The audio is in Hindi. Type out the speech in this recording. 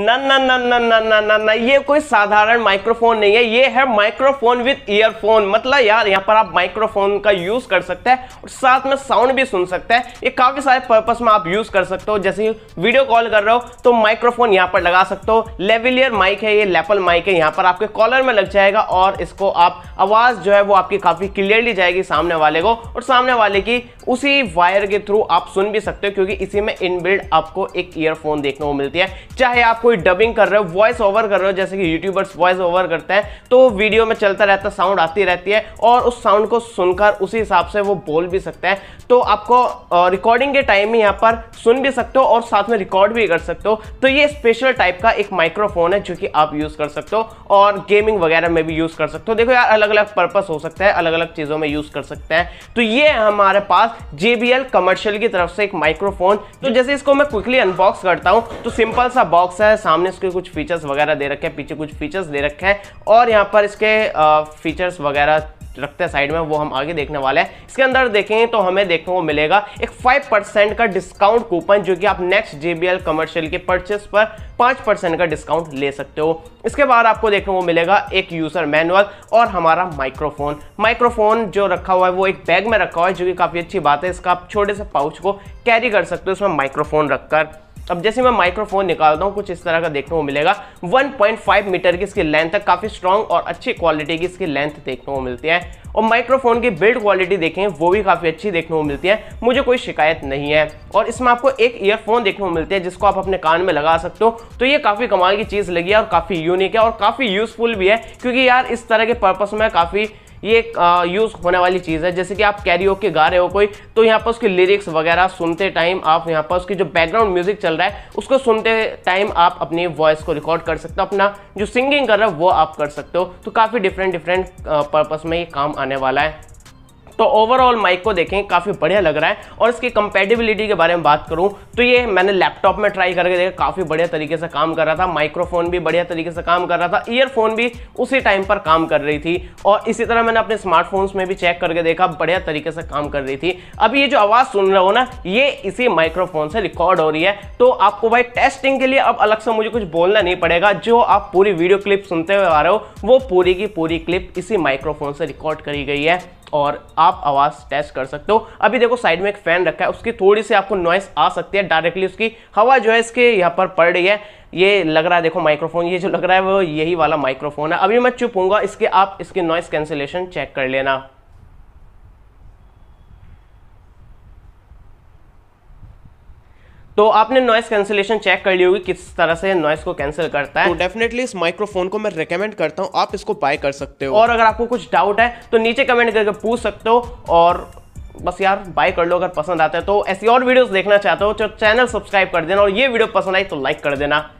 ना ना ना ना ना ना ना ना ये कोई साधारण माइक्रोफोन नहीं है ये है माइक्रोफोन विद ईयरफोन मतलब यार यहाँ पर आप माइक्रोफोन का यूज कर सकते हैं और साथ में साउंड भी सुन सकते हैं ये काफी सारे पर्पस में आप यूज कर सकते हो जैसे वीडियो कॉल कर रहे हो तो माइक्रोफोन यहाँ पर लगा सकते हो लेवलियर माइक है ये लेपल माइक है यहाँ पर आपके कॉलर में लग जाएगा और इसको आप आवाज जो है वो आपकी काफी क्लियरली जाएगी सामने वाले को और सामने वाले की उसी वायर के थ्रू आप सुन भी सकते हो क्योंकि इसी में इनबिल्ड आपको एक ईयरफोन देखने को मिलती है चाहे आपको कोई डबिंग कर रहे हो वॉइस ओवर कर रहे हो जैसे कि यूट्यूबर्स वॉइस ओवर करते हैं तो वीडियो में चलता रहता साउंड आती रहती है और उस साउंड को सुनकर उसी हिसाब से वो बोल भी सकते हैं तो आपको रिकॉर्डिंग के टाइम में यहाँ पर सुन भी सकते हो और साथ में रिकॉर्ड भी कर सकते हो तो ये स्पेशल टाइप का एक माइक्रोफोन है जो कि आप यूज़ कर सकते हो और गेमिंग वगैरह में भी यूज़ कर सकते हो देखो यार अलग अलग पर्पस हो सकता है अलग अलग चीज़ों में यूज़ कर सकते हैं तो ये हमारे पास जे कमर्शियल की तरफ से एक माइक्रोफोन तो जैसे इसको मैं क्विकली अनबॉक्स करता हूँ तो सिंपल सा बॉक्स है है सामने इसके कुछ फीचर्स वगैरह दे रखे हैं पीछे कुछ फीचर्स दे रखे हैं और यहाँ पर इसके फीचर्स वगैरह रखते हैं साइड में वो हम आगे देखने वाले हैं इसके अंदर देखें तो हमें देखने को मिलेगा एक 5 का डिस्काउंट कूपन जो कि आप नेक्स्ट JBL कमर्शियल के परचेस पर 5 का डिस्काउंट ले सकते हो इसके बाद आपको देखने को मिलेगा एक यूज़र मैनुअल और हमारा माइक्रोफोन माइक्रोफोन जो रखा हुआ है वो एक बैग में रखा हुआ है जो कि काफ़ी अच्छी बात है इसका आप छोटे से पाउच को कैरी कर सकते हो उसमें माइक्रोफोन रखकर अब जैसे मैं माइक्रोफोन निकालता हूँ कुछ इस तरह का देखने को मिलेगा 1.5 मीटर की इसकी लेंथ तक काफ़ी स्ट्रॉन्ग और अच्छी क्वालिटी की इसकी लेंथ देखने को मिलती है और माइक्रोफोन की बिल्ड क्वालिटी देखें वो भी काफ़ी अच्छी देखने को मिलती है मुझे कोई शिकायत नहीं है और इसमें आपको एक ईयरफोन देखने को मिलते हैं जिसको आप अपने कान में लगा सकते हो तो ये काफ़ी कमाल की चीज़ लगी है और काफ़ी यूनिक है और काफ़ी यूजफुल भी है क्योंकि यार इस तरह के पर्पज़ में काफ़ी ये यूज़ होने वाली चीज़ है जैसे कि आप कैरियो के गा रहे हो कोई तो यहाँ पर उसकी लिरिक्स वगैरह सुनते टाइम आप यहाँ पर उसकी जो बैकग्राउंड म्यूजिक चल रहा है उसको सुनते टाइम आप अपनी वॉइस को रिकॉर्ड कर सकते हो अपना जो सिंगिंग कर रहा है वो आप कर सकते हो तो काफ़ी डिफरेंट डिफरेंट पर्पज़ में ये काम आने आने वाला है तो ओवरऑल माइक को देखें काफ़ी बढ़िया लग रहा है और इसकी कंपेटेबिलिटी के बारे में बात करूँ तो ये मैंने लैपटॉप में ट्राई करके देखा काफ़ी बढ़िया तरीके से काम कर रहा था माइक्रोफोन भी बढ़िया तरीके से काम कर रहा था ईयरफोन भी उसी टाइम पर काम कर रही थी और इसी तरह मैंने अपने स्मार्टफोन्स में भी चेक करके देखा बढ़िया तरीके से काम कर रही थी अब ये जो आवाज़ सुन रहे हो ना ये इसी माइक्रोफोन से रिकॉर्ड हो रही है तो आपको भाई टेस्टिंग के लिए अब अलग से मुझे कुछ बोलना नहीं पड़ेगा जो आप पूरी वीडियो क्लिप सुनते हुए आ रहे हो वो पूरी की पूरी क्लिप इसी माइक्रोफोन से रिकॉर्ड करी गई है और आप आवाज़ टेस्ट कर सकते हो अभी देखो साइड में एक फैन रखा है उसकी थोड़ी सी आपको नॉइस आ सकती है डायरेक्टली उसकी हवा जो है इसके यहाँ पर पड़ रही है ये लग रहा है देखो माइक्रोफोन ये जो लग रहा है वो यही वाला माइक्रोफोन है अभी मैं चुप हूँ इसके आप इसकी नॉइस कैंसिलेशन चेक कर लेना तो आपने नॉइस कैंसिलेशन चेक कर ली होगी किस तरह से नॉइस को कैंसिल करता है तो डेफिनेटली इस माइक्रोफोन को मैं रिकमेंड करता हूँ आप इसको बाय कर सकते हो और अगर आपको कुछ डाउट है तो नीचे कमेंट करके पूछ सकते हो और बस यार बाय कर लो अगर पसंद आता है तो ऐसी और वीडियोस देखना चाहते हो तो चैनल सब्सक्राइब कर देना और ये वीडियो पसंद आई तो लाइक कर देना